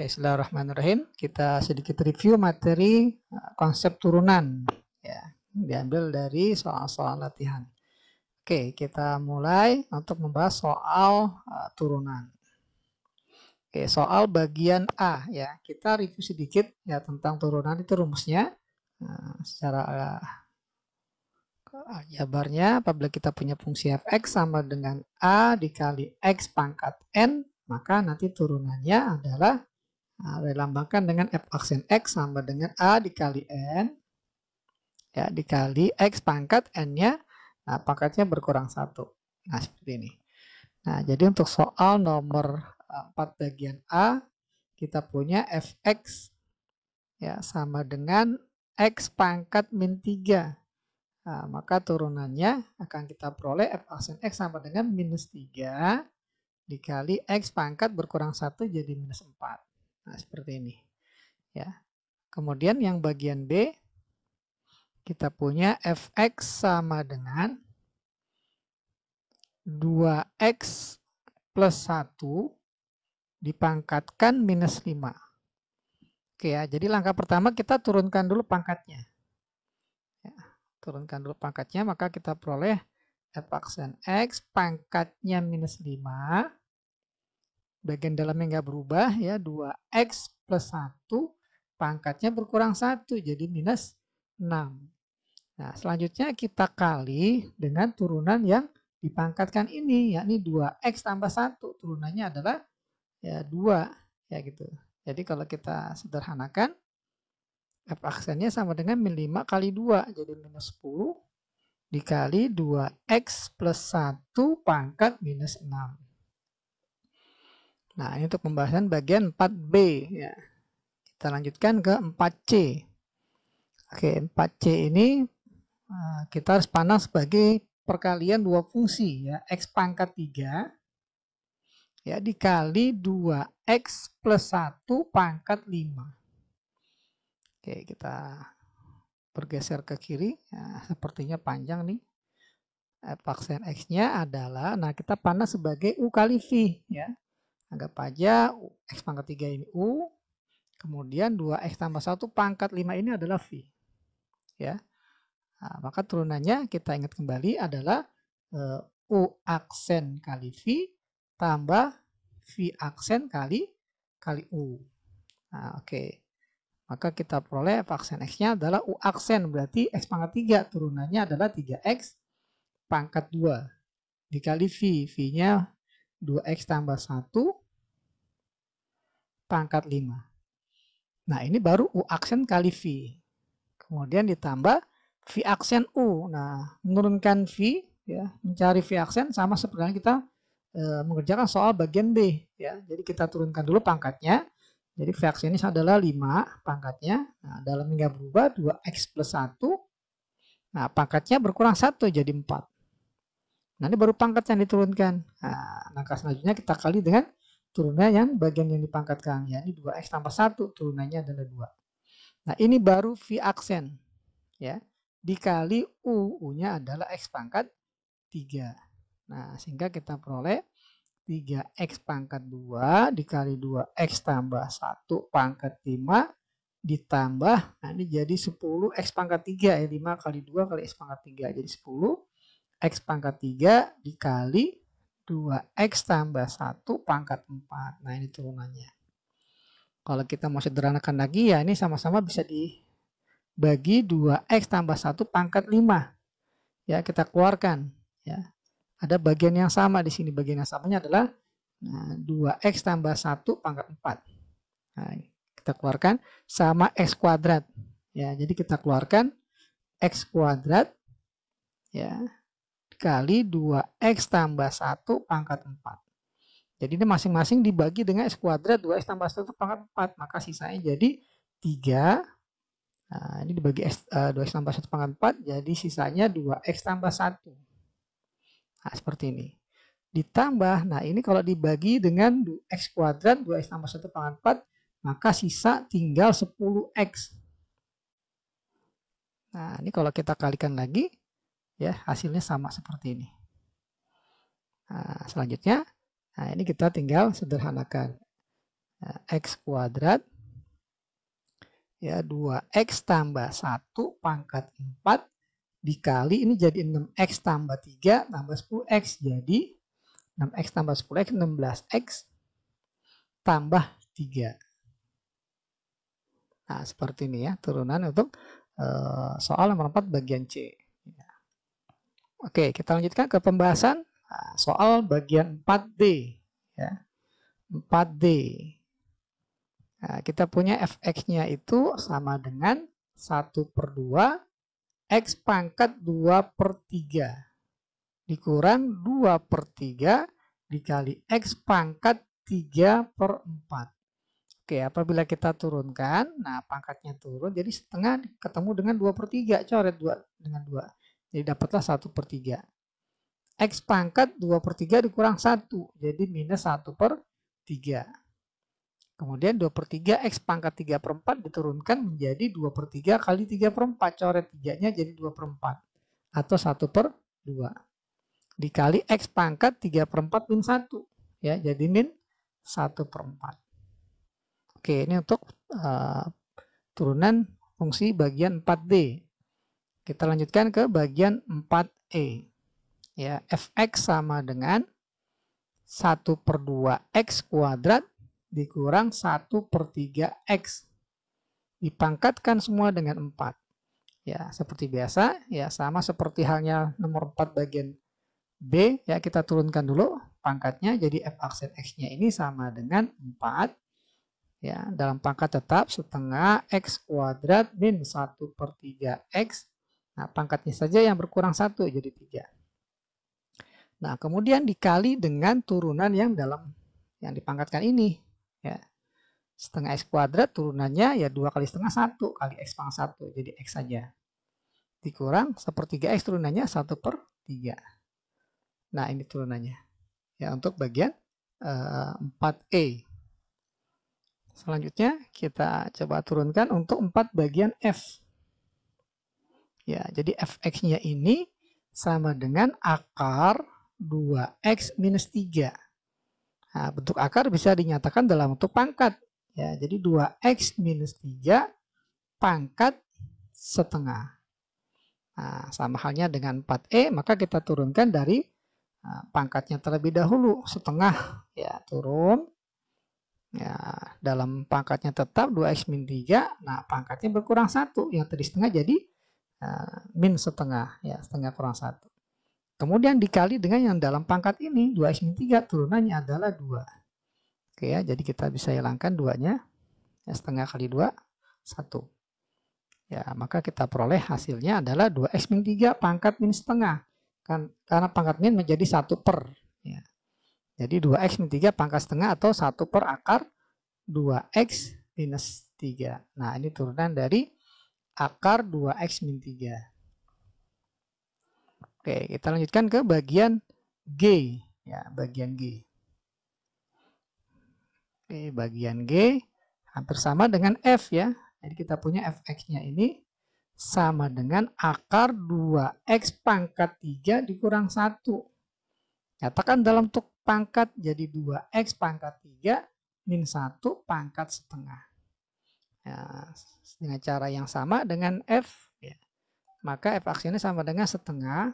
Oke, Bismillahirrahmanirrahim. Kita sedikit review materi eh, konsep turunan. Ya, diambil dari soal-soal latihan. Oke, kita mulai untuk membahas soal uh, turunan. Oke, soal bagian A ya. Kita review sedikit ya tentang turunan itu rumusnya. uh, secara uh, aljabarnya apabila kita punya fungsi fx sama dengan a dikali x pangkat n maka nanti turunannya adalah Nah, dilambangkan dengan F aksen X sama dengan A dikali N. Ya, dikali X pangkat N-nya, nah, pangkatnya berkurang satu. Nah, seperti ini. Nah, jadi untuk soal nomor 4 eh, bagian A, kita punya f x ya sama dengan X pangkat min 3. Nah, maka turunannya akan kita peroleh F aksen X sama dengan minus 3 dikali X pangkat berkurang satu jadi minus 4. Nah, seperti ini. Ya. Kemudian yang bagian B kita punya fx sama dengan 2x plus 1 dipangkatkan minus 5. Oke ya, jadi langkah pertama kita turunkan dulu pangkatnya. Ya, turunkan dulu pangkatnya, maka kita peroleh f x pangkatnya minus 5 bagian dalamnya nggak berubah ya 2x plus 1 pangkatnya berkurang 1 jadi minus 6. Nah selanjutnya kita kali dengan turunan yang dipangkatkan ini yakni 2x tambah 1 turunannya adalah ya 2 ya gitu. Jadi kalau kita sederhanakan F aksennya sama dengan min 5 kali 2 jadi minus 10 dikali 2x plus 1 pangkat minus 6. Nah, ini untuk pembahasan bagian 4B ya. Kita lanjutkan ke 4C. Oke, 4C ini eh, kita harus panas sebagai perkalian dua fungsi ya, x pangkat 3 ya dikali 2x plus 1 pangkat 5. Oke, kita bergeser ke kiri. Nah, sepertinya panjang nih. F eh, X-nya adalah, nah kita panas sebagai U kali V ya. Anggap aja X pangkat 3 ini U. Kemudian 2X tambah 1 pangkat 5 ini adalah V. Ya. Nah, maka turunannya kita ingat kembali adalah uh, U aksen kali V tambah V aksen kali kali U. Nah, Oke. Okay. Maka kita peroleh F aksen X-nya adalah U aksen. Berarti X pangkat 3 turunannya adalah 3X pangkat 2 dikali V. V-nya 2X tambah 1 pangkat 5. Nah, ini baru U aksen kali V. Kemudian ditambah V aksen U. Nah, menurunkan V, ya, mencari V aksen sama seperti yang kita e, mengerjakan soal bagian B. ya. Jadi kita turunkan dulu pangkatnya. Jadi V aksen ini adalah 5 pangkatnya. Nah, dalam hingga berubah 2X plus 1. Nah, pangkatnya berkurang 1 jadi 4. Nah, ini baru pangkat yang diturunkan. Nah, langkah selanjutnya kita kali dengan Turunnya yang bagian yang dipangkatkan, ya ini 2x tambah 1, turunannya adalah 2. Nah, ini baru V aksen. Ya, dikali U, U-nya adalah X pangkat 3. Nah, sehingga kita peroleh 3X pangkat 2 dikali 2X tambah 1 pangkat 5 ditambah, nah ini jadi 10X pangkat 3 ya, 5 kali 2 kali X pangkat 3 jadi 10 X pangkat 3 dikali 2x tambah 1 pangkat 4. Nah ini turunannya. Kalau kita mau sederhanakan lagi ya ini sama-sama bisa dibagi 2x tambah 1 pangkat 5. Ya kita keluarkan. Ya Ada bagian yang sama di sini. Bagian yang samanya adalah nah, 2x tambah 1 pangkat 4. Nah, kita keluarkan sama x kuadrat. Ya, jadi kita keluarkan x kuadrat ya dikali 2x tambah 1 pangkat 4. Jadi ini masing-masing dibagi dengan x kuadrat 2x tambah 1 pangkat 4. Maka sisanya jadi 3. Nah, ini dibagi x, uh, eh, 2x tambah 1 pangkat 4. Jadi sisanya 2x tambah 1. Nah, seperti ini. Ditambah, nah ini kalau dibagi dengan x kuadrat 2x tambah 1 pangkat 4. Maka sisa tinggal 10x. Nah, ini kalau kita kalikan lagi ya hasilnya sama seperti ini. Nah, selanjutnya, nah ini kita tinggal sederhanakan nah, x kuadrat ya 2x tambah 1 pangkat 4 dikali ini jadi 6x tambah 3 tambah 10x jadi 6x tambah 10x 16x tambah 3. Nah seperti ini ya turunan untuk uh, soal nomor 4 bagian C. Oke, kita lanjutkan ke pembahasan ah, soal bagian 4D. Ya. 4D. Nah, kita punya fx-nya itu sama dengan 1 per 2, x pangkat 2 per 3. Dikurang 2 per 3 dikali x pangkat 3 per 4. Oke, apabila kita turunkan, nah pangkatnya turun, jadi setengah ketemu dengan 2 per 3, coret 2 dengan 2. Jadi dapatlah 1 per 3. X pangkat 2 per 3 dikurang 1. Jadi minus 1 per 3. Kemudian 2 per 3 X pangkat 3 per 4 diturunkan menjadi 2 per 3 kali 3 per 4. Coret 3-nya jadi 2 per 4. Atau 1 per 2. Dikali X pangkat 3 per 4 min 1. Ya, jadi min 1 per 4. Oke, ini untuk uh, turunan fungsi bagian 4D. Kita lanjutkan ke bagian 4E. Ya, fx sama dengan 1 per 2x kuadrat dikurang 1 per 3x. Dipangkatkan semua dengan 4. Ya, seperti biasa, ya sama seperti halnya nomor 4 bagian B, ya kita turunkan dulu pangkatnya jadi f aksen x-nya ini sama dengan 4 ya dalam pangkat tetap setengah x kuadrat min 1 per 3 x Nah, pangkatnya saja yang berkurang satu jadi tiga. Nah, kemudian dikali dengan turunan yang dalam yang dipangkatkan ini. Ya. Setengah X kuadrat turunannya ya dua kali setengah satu kali X pangkat satu Jadi X saja. Dikurang sepertiga X turunannya satu per tiga. Nah, ini turunannya. Ya, untuk bagian uh, eh, 4E. Selanjutnya kita coba turunkan untuk 4 bagian F. Ya, jadi fx-nya ini sama dengan akar 2x minus 3. Nah, bentuk akar bisa dinyatakan dalam bentuk pangkat. Ya, jadi 2x minus 3 pangkat setengah. Nah, sama halnya dengan 4e, maka kita turunkan dari nah, pangkatnya terlebih dahulu, setengah. Ya, turun. Ya, dalam pangkatnya tetap 2x minus 3, nah pangkatnya berkurang satu yang tadi setengah jadi Eh, min setengah ya setengah kurang satu. Kemudian dikali dengan yang dalam pangkat ini 2 x 3 turunannya adalah 2. Oke ya, jadi kita bisa hilangkan duanya ya, setengah kali 2 1. Ya, maka kita peroleh hasilnya adalah 2x 3 pangkat min setengah. Kan, karena pangkat min menjadi 1 per. Ya. Jadi 2x 3 pangkat setengah atau 1 per akar 2x minus 3. Nah, ini turunan dari akar 2x min 3. Oke, kita lanjutkan ke bagian G. Ya, bagian G. Oke, bagian G hampir sama dengan F ya. Jadi kita punya Fx-nya ini sama dengan akar 2x pangkat 3 dikurang 1. Nyatakan dalam bentuk pangkat jadi 2x pangkat 3 min 1 pangkat setengah. Ya, dengan cara yang sama dengan F. Ya. Maka F aksinya sama dengan setengah.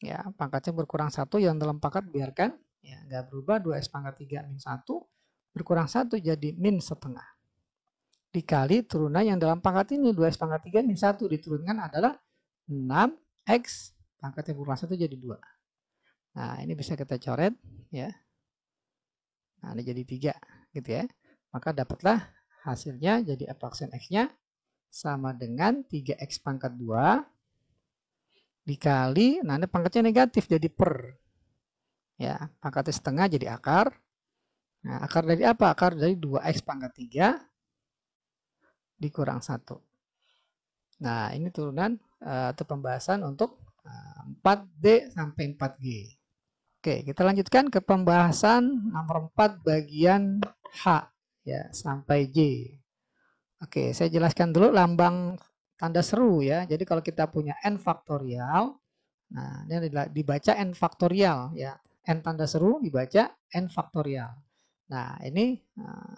Ya, pangkatnya berkurang satu yang dalam pangkat biarkan. Ya, nggak berubah 2S pangkat 3 min satu berkurang satu jadi min setengah. Dikali turunan yang dalam pangkat ini 2S pangkat 3 min satu diturunkan adalah 6X pangkatnya berkurang satu jadi dua Nah, ini bisa kita coret ya. Nah, ini jadi tiga gitu ya maka dapatlah Hasilnya jadi f aksen x-nya sama dengan 3x pangkat 2 dikali, nah ini pangkatnya negatif jadi per. Ya, pangkatnya setengah jadi akar. Nah, akar dari apa? Akar dari 2x pangkat 3 dikurang 1. Nah, ini turunan eh, atau pembahasan untuk 4D eh, sampai 4G. Oke, kita lanjutkan ke pembahasan nomor 4 bagian H ya sampai J. Oke, saya jelaskan dulu lambang tanda seru ya. Jadi kalau kita punya n faktorial, nah ini dibaca n faktorial ya. n tanda seru dibaca n faktorial. Nah, ini eh,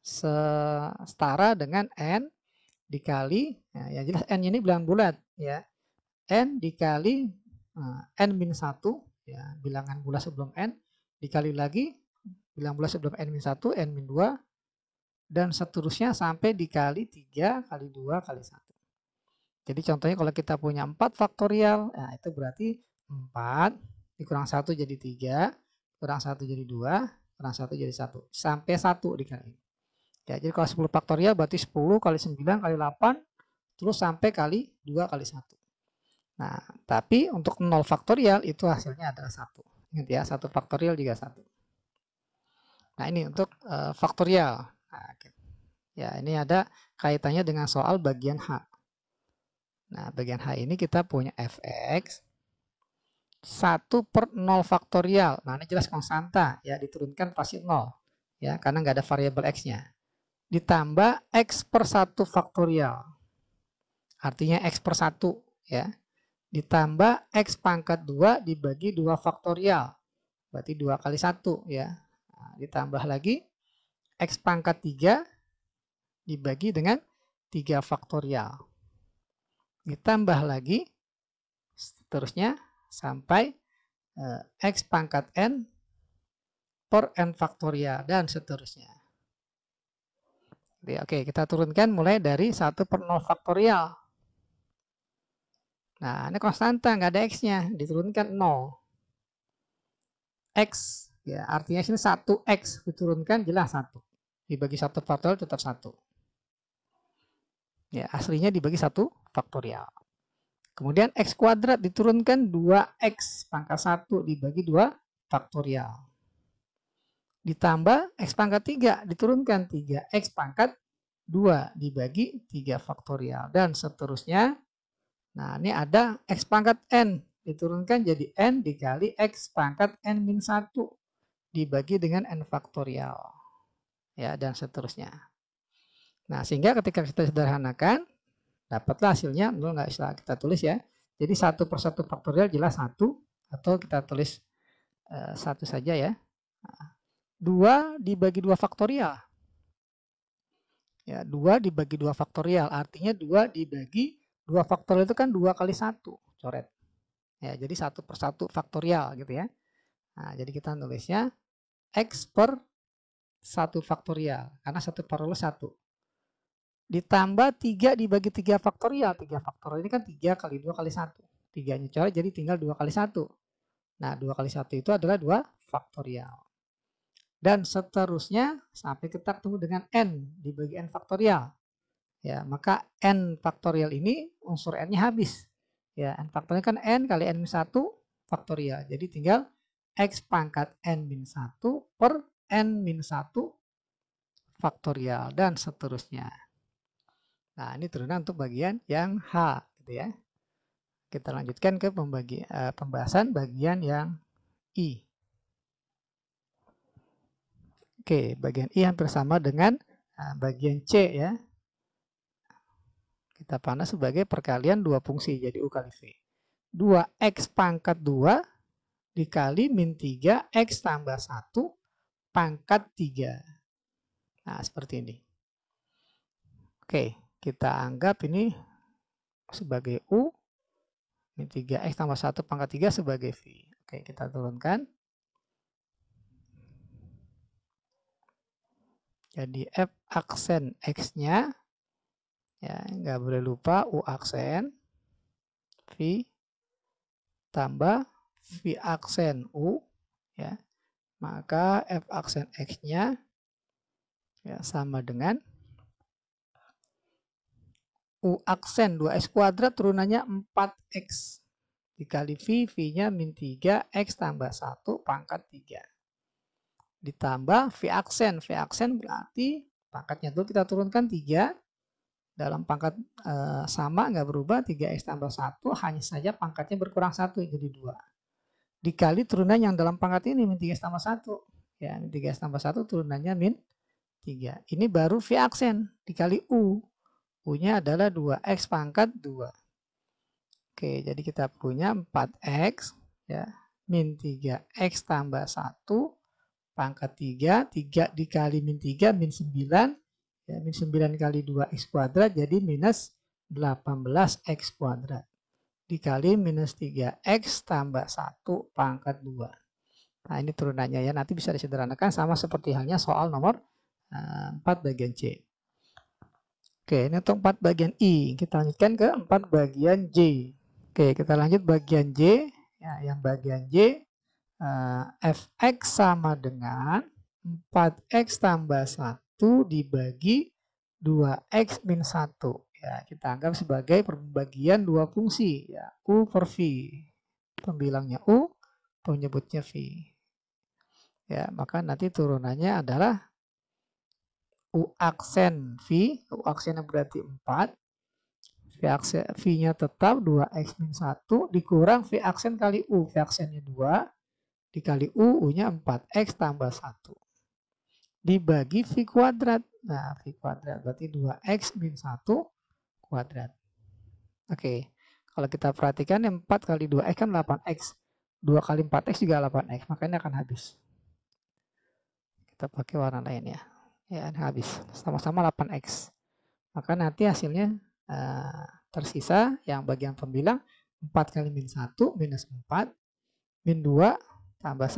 setara dengan n dikali ya, ya jelas n ini bilangan bulat ya. n dikali eh, n minus satu ya bilangan bulat sebelum n dikali lagi 19 pula sebelum n-1, min n-2, min dan seterusnya sampai dikali 3 kali 2 kali 1. Jadi contohnya kalau kita punya 4 faktorial, nah itu berarti 4 dikurang 1 jadi 3, kurang 1 jadi 2, kurang 1 jadi 1. Sampai 1 dikali. Ya, jadi kalau 10 faktorial berarti 10 kali 9 kali 8, terus sampai kali 2 kali 1. Nah, tapi untuk 0 faktorial itu hasilnya adalah 1. ya, 1 faktorial juga 1. Nah ini untuk uh, faktorial. Nah, gitu. ya ini ada kaitannya dengan soal bagian H. Nah bagian H ini kita punya fx 1 per 0 faktorial. Nah ini jelas konstanta ya diturunkan pasti 0 ya karena nggak ada variabel x-nya. Ditambah x per 1 faktorial. Artinya x per 1 ya. Ditambah x pangkat 2 dibagi 2 faktorial. Berarti 2 kali 1 ya Nah, ditambah lagi X pangkat 3 dibagi dengan 3 faktorial. Ditambah lagi seterusnya sampai eh, X pangkat N per N faktorial dan seterusnya. Jadi, oke, kita turunkan mulai dari 1 per 0 faktorial. Nah, ini konstanta, nggak ada X-nya, diturunkan 0. X Ya, artinya sini 1x diturunkan jelas 1. Dibagi 1 faktorial tetap 1. Ya, aslinya dibagi 1 faktorial. Kemudian x kuadrat diturunkan 2x pangkat 1 dibagi 2 faktorial. Ditambah x pangkat 3 diturunkan 3x pangkat 2 dibagi 3 faktorial. Dan seterusnya. Nah ini ada x pangkat n diturunkan jadi n dikali x pangkat n min 1 dibagi dengan n faktorial ya dan seterusnya. Nah, sehingga ketika kita sederhanakan dapatlah hasilnya nol nggak istilah kita tulis ya. Jadi satu persatu faktorial jelas satu atau kita tulis eh, satu uh, saja ya. Dua dibagi dua faktorial. Ya, dua dibagi dua faktorial artinya dua dibagi dua faktorial itu kan dua kali satu coret. Ya, jadi satu persatu faktorial gitu ya. Nah, jadi kita nulisnya X per 1 faktorial. Karena 1 faktorial 1. Ditambah 3 dibagi 3 faktorial. 3 faktorial ini kan 3 kali 2 kali 1. 3-nya coret jadi tinggal 2 kali 1. Nah 2 kali 1 itu adalah 2 faktorial. Dan seterusnya sampai kita ketemu dengan N dibagi N faktorial. Ya, maka N faktorial ini unsur N-nya habis. Ya, N faktorial kan N kali N-1 faktorial. Jadi tinggal X pangkat N-1 per n min 1 faktorial dan seterusnya. Nah, ini turunan untuk bagian yang H gitu ya. Kita lanjutkan ke pembagi, uh, pembahasan bagian yang I. Oke, bagian I hampir sama dengan uh, bagian C ya. Kita panas sebagai perkalian dua fungsi, jadi U kali V. 2x pangkat 2 dikali min 3x tambah 1 pangkat 3. Nah, seperti ini. Oke, kita anggap ini sebagai U. Ini 3X tambah 1 pangkat 3 sebagai V. Oke, kita turunkan. Jadi F aksen X-nya. Ya, nggak boleh lupa U aksen V tambah V aksen U. Ya, maka f aksen x-nya ya, sama dengan u aksen 2x kuadrat turunannya 4x dikali v, v-nya min 3, x tambah 1 pangkat 3. Ditambah v aksen, v aksen berarti pangkatnya itu kita turunkan 3, dalam pangkat e, sama nggak berubah 3x tambah 1 hanya saja pangkatnya berkurang 1 jadi 2 dikali turunan yang dalam pangkat ini min 3 tambah 1. Ya, min 3 tambah 1 turunannya min 3. Ini baru V aksen dikali U. U-nya adalah 2X pangkat 2. Oke, jadi kita punya 4X ya, min 3X tambah 1 pangkat 3. 3 dikali min 3 min 9. Ya, min 9 kali 2X kuadrat jadi minus 18X kuadrat dikali minus 3x tambah 1 pangkat 2. Nah ini turunannya ya, nanti bisa disederhanakan sama seperti halnya soal nomor 4 eh, bagian C. Oke, ini untuk 4 bagian I. Kita lanjutkan ke 4 bagian J. Oke, kita lanjut bagian J. Ya, yang bagian J, uh, Fx sama dengan 4x tambah 1 dibagi 2x min 1 ya kita anggap sebagai pembagian dua fungsi ya u per v pembilangnya u penyebutnya v ya maka nanti turunannya adalah u aksen v u aksennya berarti 4 v aksen v nya tetap 2x min 1 dikurang v aksen kali u v aksennya 2 dikali u u nya 4x tambah 1 dibagi V kuadrat. Nah, V kuadrat berarti 2X min 1 kuadrat. Oke, kalau kita perhatikan 4 kali 2x kan 8x. 2 kali 4x juga 8x, makanya akan habis. Kita pakai warna lain ya. Ya, habis. Sama-sama 8x. Maka nanti hasilnya uh, tersisa yang bagian pembilang 4 kali min 1 minus 4, min 2 tambah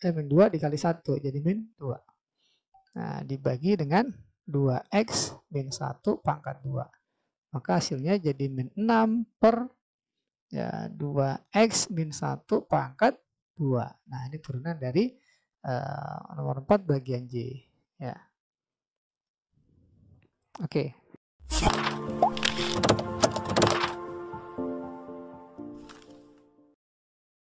1. Eh, min 2 dikali 1, jadi min 2. Nah, dibagi dengan 2x min 1 pangkat 2. Maka hasilnya jadi min 6 per ya, 2x min 1 pangkat 2. Nah ini turunan dari uh, nomor 4 bagian J. Ya. Oke. Okay.